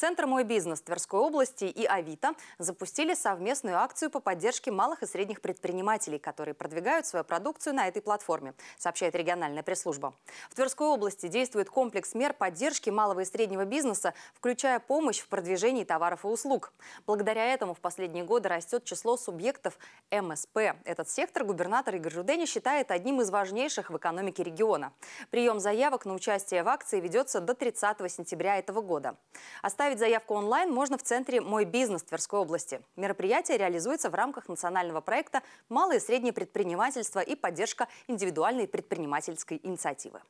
Центр «Мой бизнес» Тверской области и «Авито» запустили совместную акцию по поддержке малых и средних предпринимателей, которые продвигают свою продукцию на этой платформе, сообщает региональная пресс-служба. В Тверской области действует комплекс мер поддержки малого и среднего бизнеса, включая помощь в продвижении товаров и услуг. Благодаря этому в последние годы растет число субъектов МСП. Этот сектор губернатор Игорь Жудени считает одним из важнейших в экономике региона. Прием заявок на участие в акции ведется до 30 сентября этого года. Оставив Подавить заявку онлайн можно в центре «Мой бизнес» Тверской области. Мероприятие реализуется в рамках национального проекта «Малое и среднее предпринимательство» и поддержка индивидуальной предпринимательской инициативы.